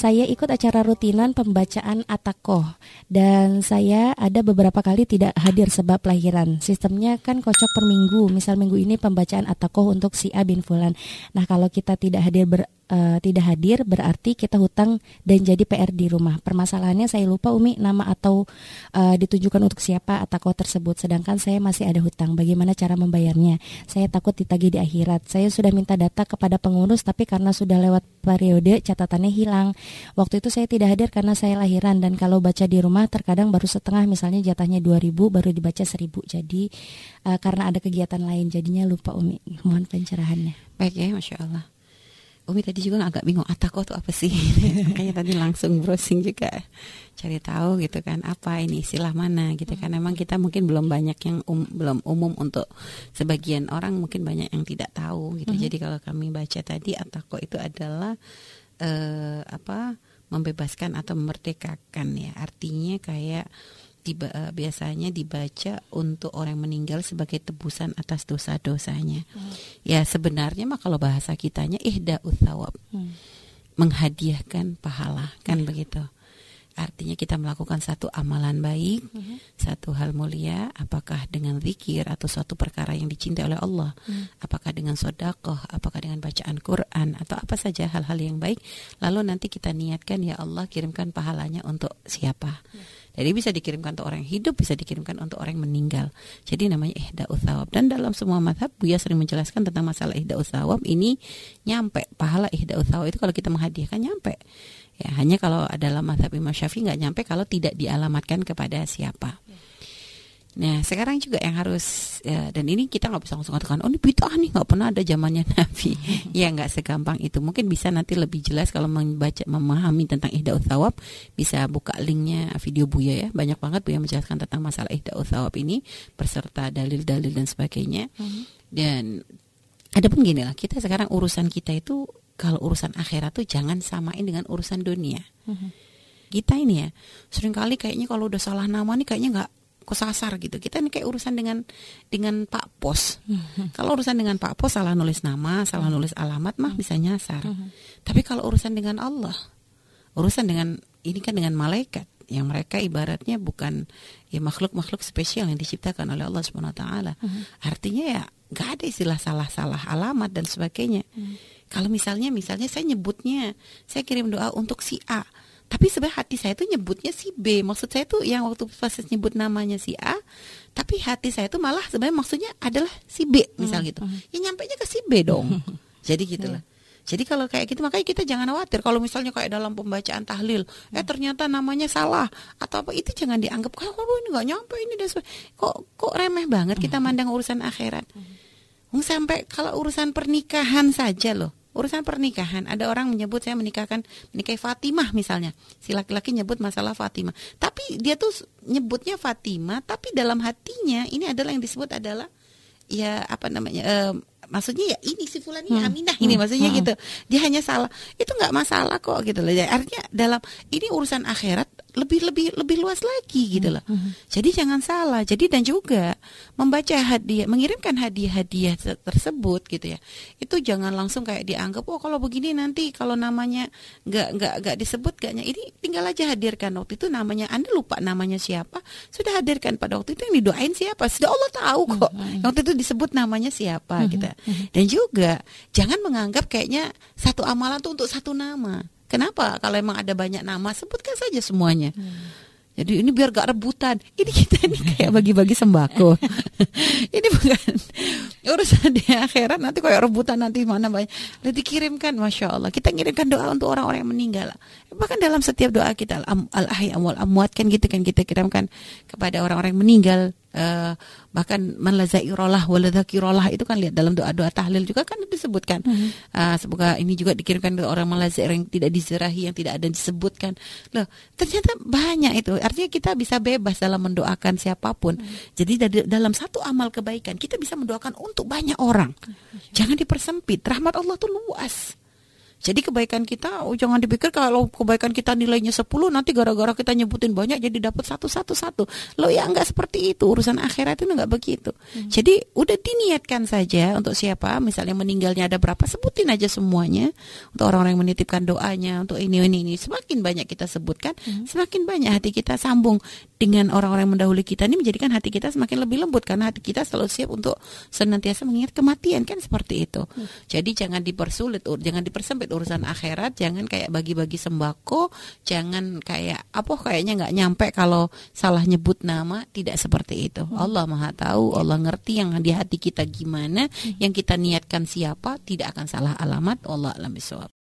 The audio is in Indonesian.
Saya ikut acara rutinan pembacaan atakoh dan saya ada beberapa kali tidak hadir sebab lahiran. Sistemnya kan kocok per minggu. Misal minggu ini pembacaan atakoh untuk si A Fulan. Nah kalau kita tidak hadir ber uh, tidak hadir berarti kita hutang dan jadi PR di rumah. Permasalahannya saya lupa Umi nama atau uh, eh, ditujukan untuk siapa atau kau tersebut. Sedangkan saya masih ada hutang. Bagaimana cara membayarnya? Saya takut ditagih di akhirat. Saya sudah minta data kepada pengurus tapi karena sudah lewat periode catatannya hilang. Waktu itu saya tidak hadir karena saya lahiran dan kalau baca di rumah terkadang baru setengah misalnya jatahnya 2000 baru dibaca 1000. Jadi uh, karena ada kegiatan lain jadinya lupa Umi. Mohon pencerahannya. Baik ya, Masya Allah. Umi tadi juga agak bingung atako ah, itu apa sih makanya tadi langsung browsing juga cari tahu gitu kan apa ini istilah mana gitu kan memang kita mungkin belum banyak yang um, belum umum untuk sebagian orang mungkin banyak yang tidak tahu gitu -hmm. jadi kalau kami baca tadi atako ah, itu adalah uh, apa membebaskan atau memerdekakan ya artinya kayak diba, eh, biasanya dibaca untuk orang meninggal sebagai tebusan atas dosa-dosanya. Hmm. Ya sebenarnya mah kalau bahasa kitanya ihda uthawab. Hmm. Menghadiahkan pahala, kan ya. begitu. Artinya kita melakukan satu amalan baik, hmm. satu hal mulia, apakah dengan zikir atau suatu perkara yang dicintai oleh Allah, hmm. apakah dengan sodakoh, apakah dengan bacaan Quran, atau apa saja hal-hal yang baik, lalu nanti kita niatkan, ya Allah kirimkan pahalanya untuk siapa. Hmm jadi bisa dikirimkan untuk orang yang hidup, bisa dikirimkan untuk orang yang meninggal. Jadi namanya ihda usawab. Dan dalam semua madhab, Buya sering menjelaskan tentang masalah ihda usawab ini nyampe. Pahala ihda usawab itu kalau kita menghadiahkan nyampe. Ya, hanya kalau adalah madhab Imam Syafi'i nggak nyampe kalau tidak dialamatkan kepada siapa. Ya. Nah sekarang juga yang harus ya, dan ini kita nggak bisa langsung katakan oh ini bid'ah nih nggak pernah ada zamannya Nabi ya nggak segampang itu mungkin bisa nanti lebih jelas kalau membaca memahami tentang ihda uthawab bisa buka linknya video Buya ya banyak banget Buya menjelaskan tentang masalah ihda uthawab ini berserta dalil-dalil dan sebagainya mhm. dan ada pun gini lah kita sekarang urusan kita itu kalau urusan akhirat tuh jangan samain dengan urusan dunia. Mhm. kita ini ya seringkali kayaknya kalau udah salah nama nih kayaknya nggak kesasar gitu kita ini kayak urusan dengan dengan Pak Pos mm-hmm. kalau urusan dengan Pak Pos salah nulis nama salah mm-hmm. nulis alamat mah bisa mm-hmm. nyasar tapi kalau urusan dengan Allah urusan dengan ini kan dengan malaikat yang mereka ibaratnya bukan ya makhluk-makhluk spesial yang diciptakan oleh Allah swt wa taala. Artinya ya nggak ada istilah salah-salah alamat dan sebagainya. Kalau misalnya misalnya saya nyebutnya, saya kirim doa untuk si A tapi sebenarnya hati saya tuh nyebutnya si B maksud saya tuh yang waktu pas nyebut namanya si A tapi hati saya tuh malah sebenarnya maksudnya adalah si B misal hmm, gitu hmm. ya nyampe ke si B dong jadi gitulah jadi kalau kayak gitu makanya kita jangan khawatir kalau misalnya kayak dalam pembacaan tahlil, eh ternyata namanya salah atau apa itu jangan dianggap kok oh, ini nggak nyampe ini dan kok kok remeh banget kita hmm. mandang urusan akhirat. Hmm. Sampai kalau urusan pernikahan saja loh, urusan pernikahan ada orang menyebut saya menikahkan menikahi Fatimah misalnya si laki-laki nyebut masalah Fatimah tapi dia tuh nyebutnya Fatimah tapi dalam hatinya ini adalah yang disebut adalah ya apa namanya um, maksudnya ya ini si Fulan ini hmm. Aminah ini hmm. maksudnya hmm. gitu dia hanya salah itu nggak masalah kok gitu loh ya, artinya dalam ini urusan akhirat lebih lebih lebih luas lagi gitu hmm. loh hmm. jadi jangan salah jadi dan juga membaca hadiah mengirimkan hadiah-hadiah tersebut gitu ya itu jangan langsung kayak dianggap oh kalau begini nanti kalau namanya nggak nggak nggak disebut gaknya ini tinggal aja hadirkan waktu itu namanya anda lupa namanya siapa sudah hadirkan pada waktu itu yang didoain siapa sudah Allah tahu kok hmm. waktu itu disebut namanya siapa hmm. gitu Mm-hmm. Dan juga jangan menganggap kayaknya satu amalan tuh untuk satu nama. Kenapa? Kalau emang ada banyak nama, sebutkan saja semuanya. Mm. Jadi ini biar gak rebutan. Ini kita ini kayak bagi-bagi sembako. ini bukan urusan di akhirat nanti kayak rebutan nanti mana banyak. Lalu dikirimkan, masya Allah. Kita ngirimkan doa untuk orang-orang yang meninggal. Bahkan dalam setiap doa kita al ahya amwat kan gitu kan kita kirimkan kepada orang-orang yang meninggal Eh, bahkan manlazairolah waladakirolah itu kan lihat dalam doa-doa tahlil juga kan disebutkan. mm Uh, semoga ini juga dikirimkan ke orang malazair yang tidak diserahi yang tidak ada disebutkan. Loh, ternyata banyak itu. Artinya kita bisa bebas dalam mendoakan siapapun. mm Jadi dari, dalam satu amal kebaikan kita bisa mendoakan untuk banyak orang. Hmm. Jangan dipersempit. Rahmat Allah tuh luas. Jadi kebaikan kita oh jangan dipikir kalau kebaikan kita nilainya 10 nanti gara-gara kita nyebutin banyak jadi dapat satu satu satu. Lo ya nggak seperti itu urusan akhirat itu nggak begitu. Hmm. Jadi udah diniatkan saja untuk siapa misalnya meninggalnya ada berapa sebutin aja semuanya untuk orang-orang yang menitipkan doanya untuk ini ini ini semakin banyak kita sebutkan hmm. semakin banyak hati kita sambung dengan orang-orang yang mendahului kita ini menjadikan hati kita semakin lebih lembut karena hati kita selalu siap untuk senantiasa mengingat kematian kan seperti itu. Hmm. Jadi jangan dipersulit jangan dipersempit sedikit urusan akhirat jangan kayak bagi-bagi sembako jangan kayak apa kayaknya nggak nyampe kalau salah nyebut nama tidak seperti itu hmm. Allah maha tahu ya. Allah ngerti yang di hati kita gimana hmm. yang kita niatkan siapa tidak akan salah alamat Allah alam